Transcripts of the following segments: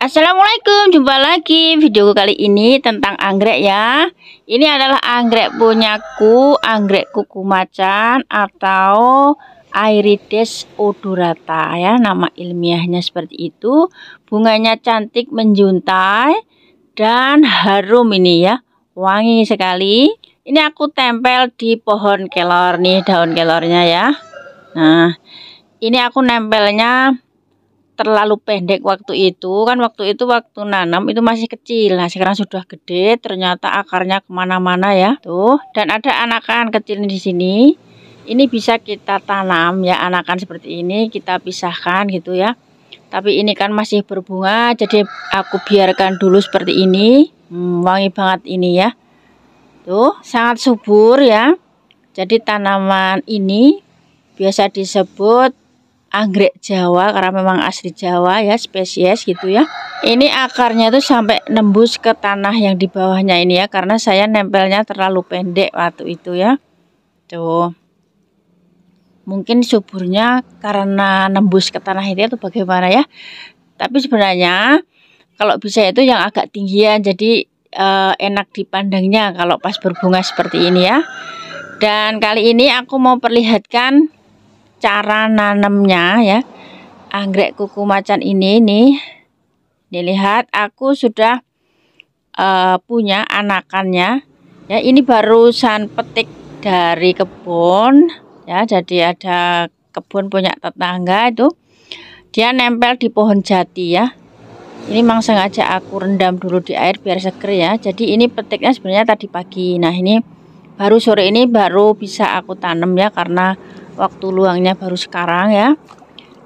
Assalamualaikum, jumpa lagi videoku kali ini tentang anggrek ya Ini adalah anggrek punyaku, anggrek kuku macan atau Airides odorata ya Nama ilmiahnya seperti itu Bunganya cantik menjuntai dan harum ini ya Wangi sekali Ini aku tempel di pohon kelor nih daun kelornya ya Nah ini aku nempelnya terlalu pendek waktu itu kan waktu itu waktu nanam itu masih kecil nah sekarang sudah gede ternyata akarnya kemana-mana ya tuh dan ada anakan kecil di sini ini bisa kita tanam ya anakan seperti ini kita pisahkan gitu ya tapi ini kan masih berbunga jadi aku biarkan dulu seperti ini hmm, wangi banget ini ya tuh sangat subur ya jadi tanaman ini biasa disebut anggrek Jawa karena memang asli Jawa ya spesies gitu ya ini akarnya tuh sampai nembus ke tanah yang di bawahnya ini ya karena saya nempelnya terlalu pendek waktu itu ya tuh mungkin suburnya karena nembus ke tanah itu ya, atau bagaimana ya tapi sebenarnya kalau bisa itu yang agak tinggian jadi eh, enak dipandangnya kalau pas berbunga seperti ini ya dan kali ini aku mau perlihatkan cara nanemnya ya anggrek ah, kuku macan ini nih dilihat aku sudah uh, punya anakannya ya ini barusan petik dari kebun ya jadi ada kebun punya tetangga itu dia nempel di pohon jati ya ini memang sengaja aku rendam dulu di air biar seger ya jadi ini petiknya sebenarnya tadi pagi nah ini baru sore ini baru bisa aku tanam ya karena waktu luangnya baru sekarang ya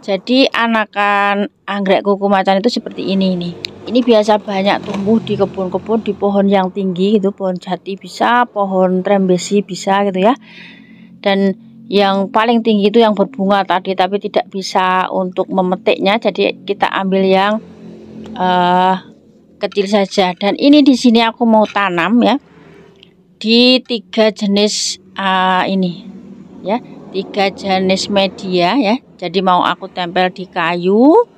jadi anakan anggrek kuku macan itu seperti ini nih ini biasa banyak tumbuh di kebun-kebun di pohon yang tinggi gitu pohon jati bisa pohon trembesi bisa gitu ya dan yang paling tinggi itu yang berbunga tadi tapi tidak bisa untuk memetiknya jadi kita ambil yang uh, kecil saja dan ini di sini aku mau tanam ya di tiga jenis uh, ini ya tiga jenis media ya jadi mau aku tempel di kayu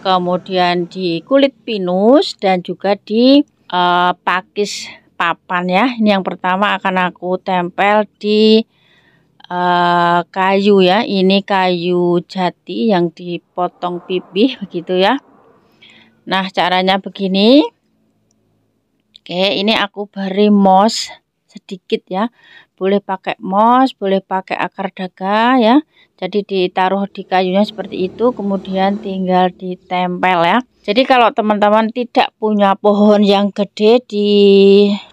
kemudian di kulit pinus dan juga di uh, pakis papan ya ini yang pertama akan aku tempel di uh, kayu ya ini kayu jati yang dipotong pipih begitu ya nah caranya begini Oke, ini aku beri moss sedikit ya. Boleh pakai moss, boleh pakai akar daga ya. Jadi ditaruh di kayunya seperti itu kemudian tinggal ditempel ya. Jadi kalau teman-teman tidak punya pohon yang gede di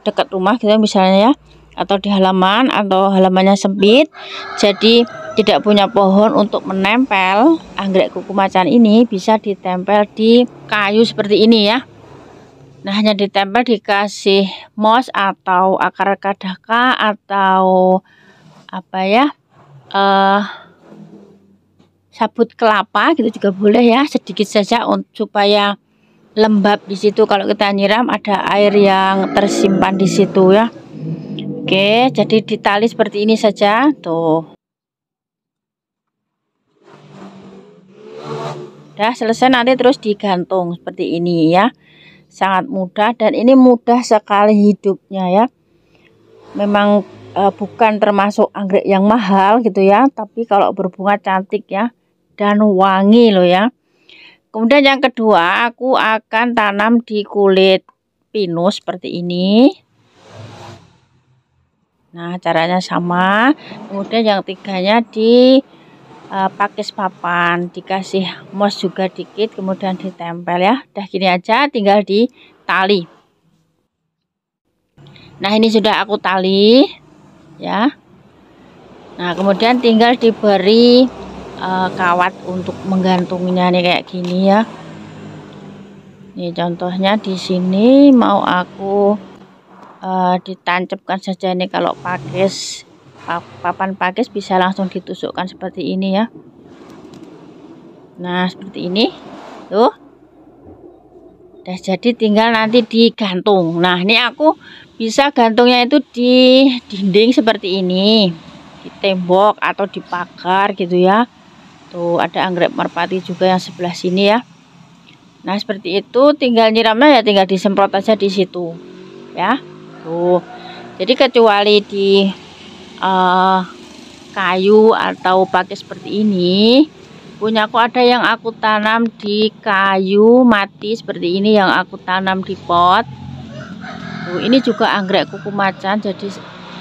dekat rumah gitu ya misalnya ya atau di halaman atau halamannya sempit jadi tidak punya pohon untuk menempel anggrek kuku macan ini bisa ditempel di kayu seperti ini ya Nah, hanya ditempel dikasih moss atau akar kadaka atau apa ya? uh, sabut kelapa gitu juga boleh ya, sedikit saja untuk supaya lembab di situ kalau kita nyiram ada air yang tersimpan di situ ya. Oke, jadi ditali seperti ini saja. Tuh. Dah selesai nanti terus digantung seperti ini ya sangat mudah dan ini mudah sekali hidupnya ya memang e, bukan termasuk anggrek yang mahal gitu ya tapi kalau berbunga cantik ya dan wangi loh ya kemudian yang kedua aku akan tanam di kulit pinus seperti ini nah caranya sama kemudian yang tiganya di uh, pakis papan dikasih mos juga dikit kemudian ditempel ya udah gini aja tinggal di tali nah ini sudah aku tali ya nah kemudian tinggal diberi uh, kawat untuk menggantungnya nih kayak gini ya ini contohnya di sini mau aku uh, ditancapkan saja ini kalau pakis papan pakis bisa langsung ditusukkan seperti ini ya nah seperti ini tuh udah jadi tinggal nanti digantung nah ini aku bisa gantungnya itu di dinding seperti ini di tembok atau di pagar gitu ya tuh ada anggrek merpati juga yang sebelah sini ya nah seperti itu tinggal nyiramnya ya tinggal disemprot aja di situ ya tuh jadi kecuali di uh, kayu atau pakai seperti ini punya aku ada yang aku tanam di kayu mati seperti ini yang aku tanam di pot Tuh, ini juga anggrek kuku macan jadi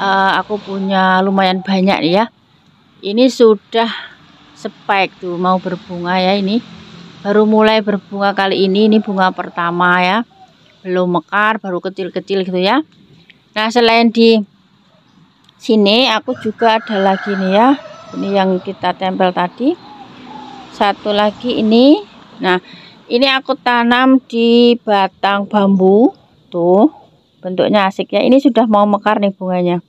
uh, aku punya lumayan banyak ya ini sudah spek tuh mau berbunga ya ini baru mulai berbunga kali ini ini bunga pertama ya belum mekar baru kecil-kecil gitu ya nah selain di sini aku juga ada lagi nih ya ini yang kita tempel tadi satu lagi ini nah ini aku tanam di batang bambu tuh bentuknya asik ya ini sudah mau mekar nih bunganya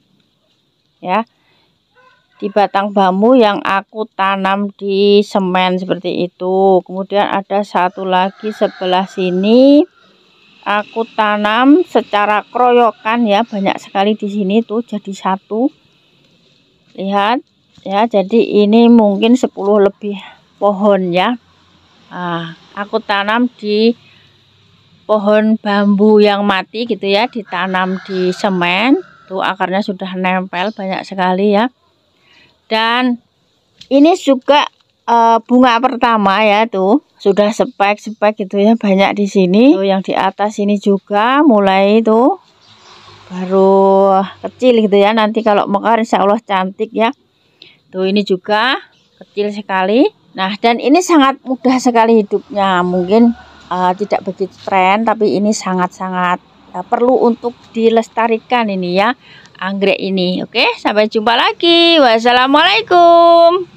ya di batang bambu yang aku tanam di semen seperti itu kemudian ada satu lagi sebelah sini aku tanam secara kroyokan ya banyak sekali di sini tuh jadi satu lihat ya jadi ini mungkin 10 lebih pohon ya nah, aku tanam di pohon bambu yang mati gitu ya ditanam di semen tuh akarnya sudah nempel banyak sekali ya dan ini juga uh, bunga pertama ya tuh sudah spek-spek gitu ya banyak di sini tuh yang di atas ini juga mulai itu baru kecil gitu ya nanti kalau mekar insya Allah cantik ya tuh ini juga kecil sekali nah dan ini sangat mudah sekali hidupnya mungkin uh, tidak begitu tren tapi ini sangat-sangat uh, perlu untuk dilestarikan ini ya anggrek ini oke sampai jumpa lagi wassalamualaikum